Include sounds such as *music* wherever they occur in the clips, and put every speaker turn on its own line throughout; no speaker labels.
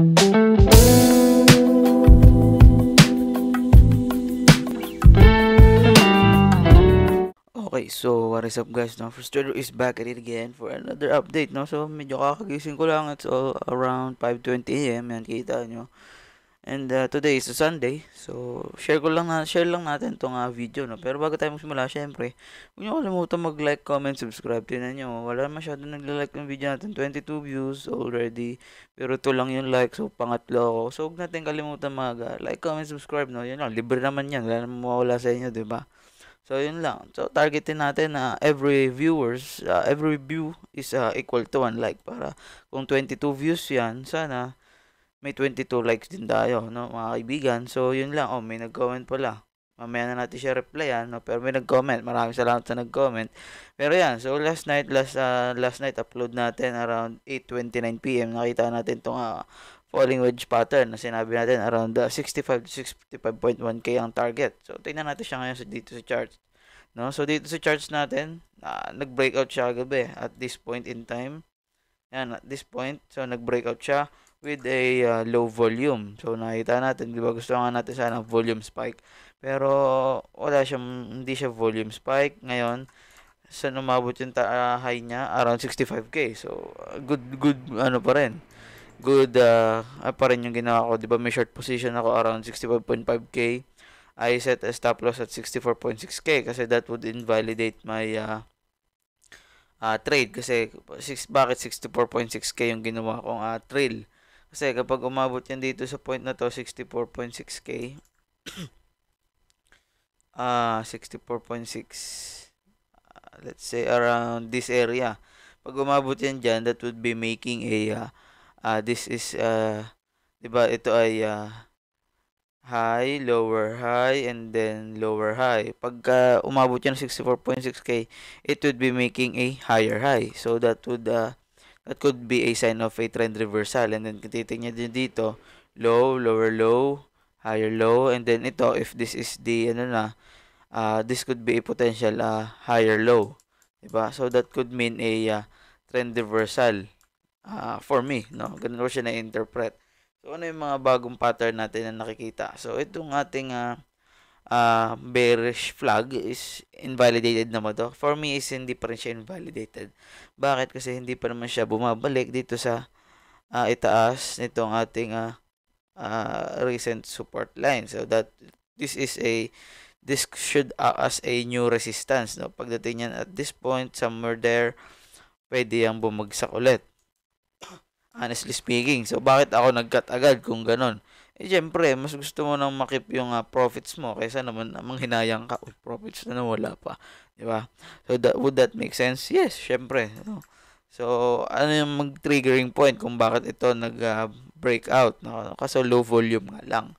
Okay, so what is up guys, no? First Trader is back at it again for another update, no? So medyo kakagising ko lang, it's all around 5.20am, yan kita nyo. And uh, today is a Sunday. So, share ko lang na, share lang natin tong uh, video, no. Pero bago tayo magsimula, syempre, huwag niyo kalimutan mag-like, comment, subscribe. Tingnan niyo, wala masyado nagla-like ng video natin. 22 views already. Pero to lang yung like, so pangatlo ako. So, huwag natin kalimutan mag-like, uh, comment, subscribe, no. Yan lang, libre naman 'yan. Wala namang mawawala sa inyo, 'di ba? So, yun lang. So, targetin natin na uh, every viewers, uh, every view is uh, equal to one like para kung 22 views yan, sana may 22 likes din tayo, no, mga kaibigan. So, yun lang. Oh, may nag-comment pala. Mamaya na natin siya replyan, no? Pero may nag-comment. Maraming salamat sa nag-comment. Pero yan, so last night, last, uh, last night upload natin around 8.29pm. Nakita natin itong uh, falling wedge pattern na sinabi natin around uh, 65 to 65.1k ang target. So, tingnan natin siya ngayon sa, dito sa charts. No? So, dito sa charts natin, uh, nag-breakout siya gabi at this point in time. Yan, at this point. So, nag-breakout siya with a uh, low volume. So nakita natin, 'di ba? Gusto nga natin sana volume spike. Pero wala siyang hindi siya volume spike ngayon. Sa umabot yung ta- uh, high niya around 65k. So uh, good good ano pa rin. Good uh, ah, pa rin yung ginawa ko, 'di ba? May short position ako around 65.5k. I set a stop loss at 64.6k kasi that would invalidate my uh, uh, trade kasi six, bakit 64.6k yung ginawa kong uh, trail kasi kapag umabot yan dito sa point na to, 64.6k. *coughs* Ah, uh, 64.6. Uh, let's say around this area. Pag umabot yan dyan, that would be making a, uh, uh, this is, uh, diba, ito ay, uh, high, lower high, and then lower high. Pagka uh, umabot yan 64.6k, it would be making a higher high. So that would uh, that could be a sign of a trend reversal. And then kung titignan nyo dito, low, lower low, higher low, and then ito, if this is the, ano na, uh, this could be a potential uh, higher low. Diba? So, that could mean a uh, trend reversal uh, for me. No? Ganun ko siya na-interpret. So, ano yung mga bagong pattern natin na nakikita? So, itong ating uh, uh, bearish flag is invalidated naman to. For me is hindi pa rin siya invalidated. Bakit? Kasi hindi pa naman siya bumabalik dito sa uh, itaas nitong ating uh, uh, recent support line. So that this is a this should act as a new resistance. No? Pagdating niyan at this point, somewhere there, pwede yung bumagsak ulit. *coughs* Honestly speaking. So, bakit ako nag-cut agad kung ganon? eh, syempre, mas gusto mo nang makip yung uh, profits mo kaysa naman manghinayang ka, uy, profits na nawala pa. Di ba? So, that, would that make sense? Yes, syempre. No? So, ano yung mag-triggering point kung bakit ito nag-break ah, uh, out? No? Kasi low volume nga lang.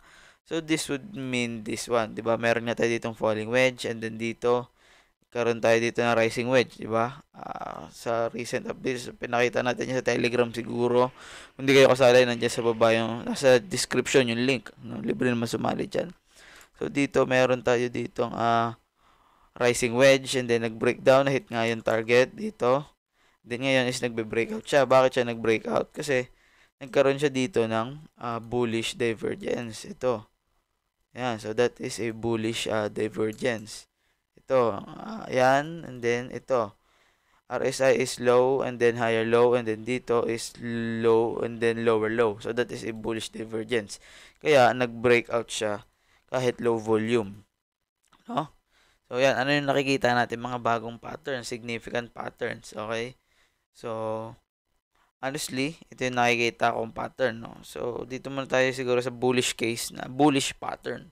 So, this would mean this one. Di ba? Meron nga tayo ditong falling wedge and then dito, karon tayo dito ng rising wedge, di ba? Uh, sa recent updates, pinakita natin yan sa Telegram siguro. hindi kayo kasali, nandiyan sa baba yung, nasa description yung link. No? Libre naman sumali dyan. So, dito, meron tayo dito ang uh, rising wedge and then nag-breakdown, na-hit nga yung target dito. Then ngayon is nagbe-breakout siya. Bakit siya nag-breakout? Kasi nagkaroon siya dito ng uh, bullish divergence. Ito. Yan, so that is a bullish uh, divergence. Ito, uh, and then ito. RSI is low and then higher low and then dito is low and then lower low. So that is a bullish divergence. Kaya nag-breakout siya kahit low volume. No? So yan, ano yung nakikita natin mga bagong patterns, significant patterns, okay? So honestly, ito yung nakikita kong pattern, no. So dito muna tayo siguro sa bullish case na bullish pattern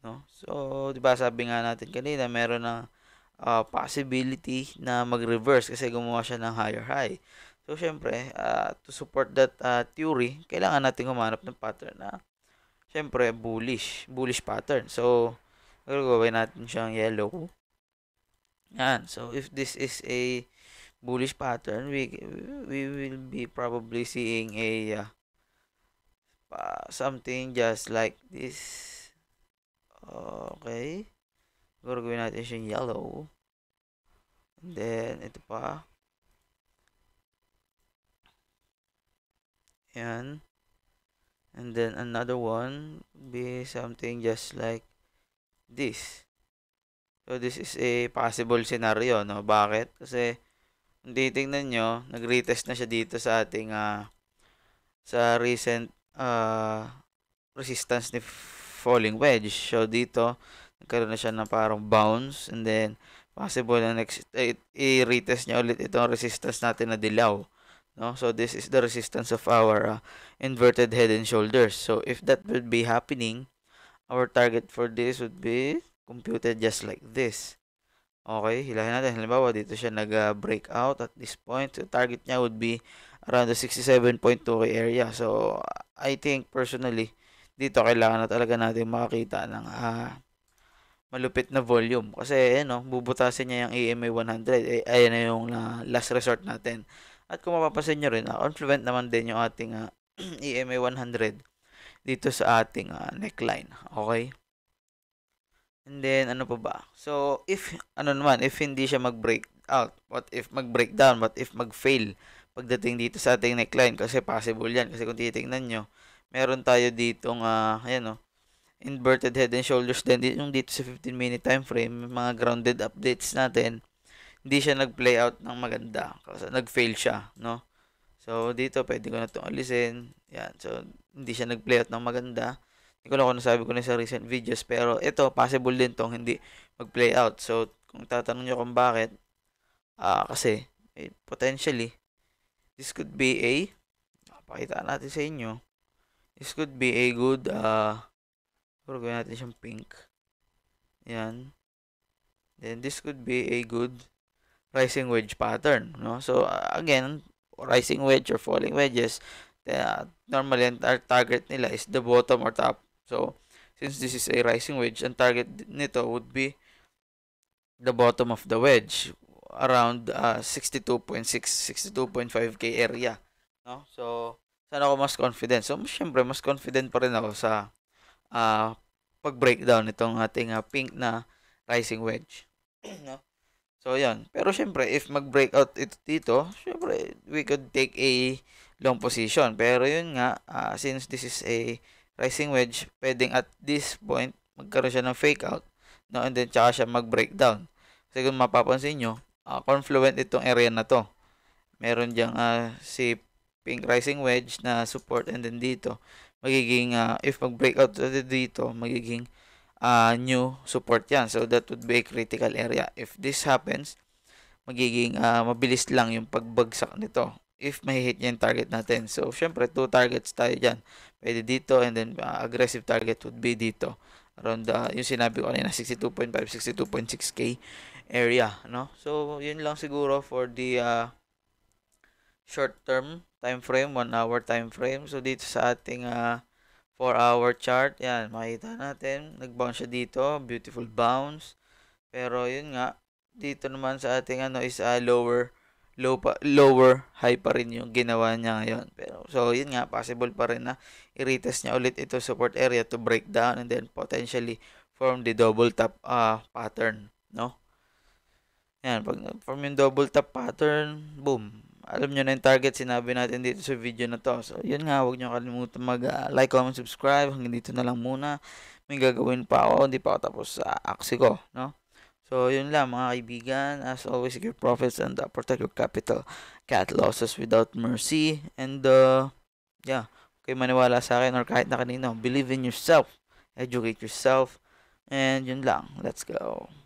no so di ba sabi nga natin kanina meron na uh, possibility na mag-reverse kasi gumawa siya ng higher high so syempre uh, to support that uh, theory kailangan natin humanap ng pattern na syempre bullish bullish pattern so gagawin natin siyang yellow yan so if this is a bullish pattern we we will be probably seeing a uh, something just like this Okay. Siguro gawin natin siyang yellow. And then, ito pa. Ayan. And then, another one be something just like this. So, this is a possible scenario, no? Bakit? Kasi, kung titingnan nyo, nag-retest na siya dito sa ating, uh, sa recent, uh, resistance ni falling wedge. So, dito, nagkaroon na siya ng parang bounce. And then, possible na next, eh, i-retest niya ulit itong resistance natin na dilaw. No? So, this is the resistance of our uh, inverted head and shoulders. So, if that would be happening, our target for this would be computed just like this. Okay, hilahin natin. Halimbawa, dito siya nag-breakout uh, at this point. So, target niya would be around the 67.2 area. So, I think personally, dito kailangan na talaga natin makakita ng uh, malupit na volume. Kasi, ano, bubutasin niya yung EMA 100. Eh, ayan na yung uh, last resort natin. At kung mapapansin nyo rin, uh, confluent naman din yung ating uh, EMA 100 dito sa ating uh, neckline. Okay? And then, ano pa ba? So, if, ano naman, if hindi siya mag-break out, what if mag-breakdown, what if mag-fail pagdating dito sa ating neckline? Kasi possible yan. Kasi kung titingnan niyo meron tayo dito nga, uh, ayan o, oh, inverted head and shoulders din. Yung dito sa 15 minute time frame, mga grounded updates natin, hindi siya nag-play out ng maganda. Kasi nag-fail siya, no? So, dito, pwede ko na itong alisin. Yan. So, hindi siya nag-play out ng maganda. Hindi ko na kung nasabi ko na sa recent videos. Pero, ito, possible din tong hindi mag-play out. So, kung tatanong niyo kung bakit, ah, uh, kasi, eh, potentially, this could be a, pakita natin sa inyo, This could be a good, uh, siguro gawin natin siyang pink. Yan. Then, this could be a good rising wedge pattern, no? So, uh, again, rising wedge or falling wedges, uh, normally, our target nila is the bottom or top. So, since this is a rising wedge, ang target nito would be the bottom of the wedge around uh, 62.6, 62.5k area. No? So, saan ako mas confident? So, syempre, mas confident pa rin ako sa uh, pag-breakdown nitong ating uh, pink na rising wedge. *clears throat* no? So, yan. Pero, syempre, if mag-breakout ito dito, syempre, we could take a long position. Pero, yun nga, uh, since this is a rising wedge, pwedeng at this point, magkaroon siya ng fake out. No? And then, tsaka siya mag-breakdown. Kasi kung mapapansin nyo, uh, confluent itong area na to. Meron diyang uh, si pink rising wedge na support and then dito magiging uh, if mag breakout dito magiging uh, new support yan so that would be a critical area if this happens magiging uh, mabilis lang yung pagbagsak nito if may hit yung target natin so syempre two targets tayo dyan pwede dito and then uh, aggressive target would be dito around uh, yung sinabi ko na 62.5 62.6k area no so yun lang siguro for the uh, short term time frame, 1 hour time frame. So dito sa ating uh, ah, 4 hour chart, yan, makita natin, nag-bounce siya dito, beautiful bounce. Pero yun nga, dito naman sa ating ano is uh, lower low pa, lower high pa rin yung ginawa niya ngayon. Pero so yun nga possible pa rin na i-retest niya ulit ito support area to break down and then potentially form the double top uh, ah, pattern, no? Yan, pag form yung double top pattern, boom, alam nyo na yung target sinabi natin dito sa video na to. So, yun nga, huwag nyo kalimutan mag-like, ah, uh, comment, subscribe. Hanggang dito na lang muna. May gagawin pa ako, hindi pa ako tapos sa uh, aksi ko, no? So, yun lang mga kaibigan. As always, your profits and uh, protect your capital. Cat losses without mercy. And, uh, yeah, kayo maniwala sa akin or kahit na kanino. Believe in yourself. Educate yourself. And yun lang. Let's go.